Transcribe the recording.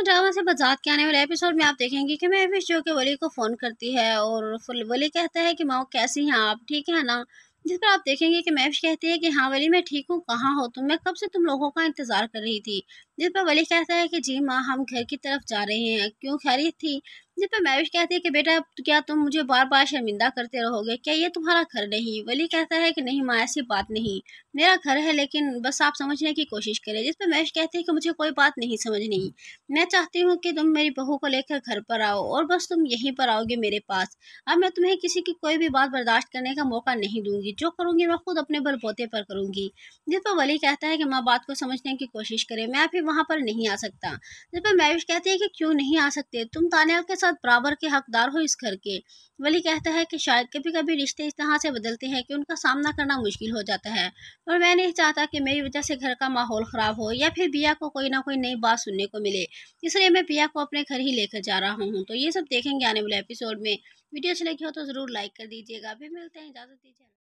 पुराने ड्रामा से बजात के आने वाले एपिसोड में आप देखेंगे कि महफिज जो कि वली को फ़ोन करती है और वली कहता है कि माओ कैसी हैं आप ठीक है ना जिस पर आप देखेंगे कि महफिज कहती है कि हाँ वली मैं ठीक हूँ कहाँ हो तुम मैं कब से तुम लोगों का इंतज़ार कर रही थी जिस पर वली कहता है कि जी माँ हम घर की तरफ जा रहे हैं क्यों खैरियत थी जिस पर महविश कहती है कि बेटा क्या तुम मुझे बार बार शर्मिंदा करते रहोगे क्या ये तुम्हारा घर नहीं वली कहता है कि नहीं माँ ऐसी बात नहीं मेरा घर है लेकिन बस आप समझने की कोशिश करें जिस पर महविश कहती है कि मुझे कोई बात नहीं समझनी मैं चाहती हूँ कि तुम मेरी बहू को लेकर घर पर आओ और बस तुम यहीं पर आओगे मेरे पास अब मैं तुम्हें किसी की कोई भी बात बर्दाश्त करने का मौका नहीं दूंगी जो करूँगी मैं खुद अपने बलबोते पर करूँगी जिस पर वली कहता है कि माँ बात को समझने की कोशिश करे मैं भी वहाँ पर नहीं आ सकता जिस पर मैविश कहती है कि क्यों नहीं आ सकते तुम तानिया के साथ बराबर के हकदार हो इस घर के वली कहता है कि शायद कभी कभी रिश्ते इस तरह से बदलते हैं कि उनका सामना करना मुश्किल हो जाता है और मैं नहीं चाहता कि मेरी वजह से घर का माहौल ख़राब हो या फिर बिया को कोई ना कोई नई बात सुनने को मिले इसलिए मैं बिया को अपने घर ही लेकर जा रहा हूँ तो ये सब देखेंगे आने वाले एपिसोड में वीडियो अच्छी लगी हो तो ज़रूर लाइक कर दीजिएगा अभी मिलते हैं इजाज़त दीजिए